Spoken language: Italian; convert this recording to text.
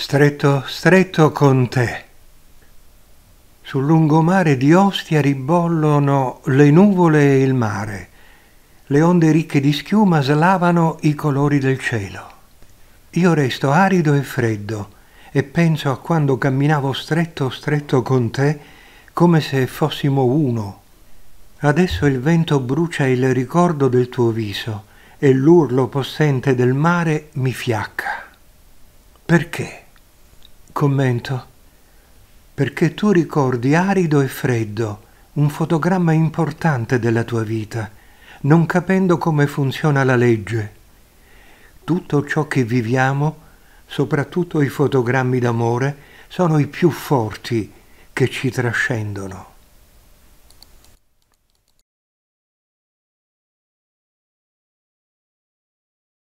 stretto stretto con te. Sul lungomare di Ostia ribollono le nuvole e il mare, le onde ricche di schiuma slavano i colori del cielo. Io resto arido e freddo e penso a quando camminavo stretto stretto con te come se fossimo uno. Adesso il vento brucia il ricordo del tuo viso e l'urlo possente del mare mi fiacca. Perché? commento. Perché tu ricordi arido e freddo un fotogramma importante della tua vita, non capendo come funziona la legge. Tutto ciò che viviamo, soprattutto i fotogrammi d'amore, sono i più forti che ci trascendono.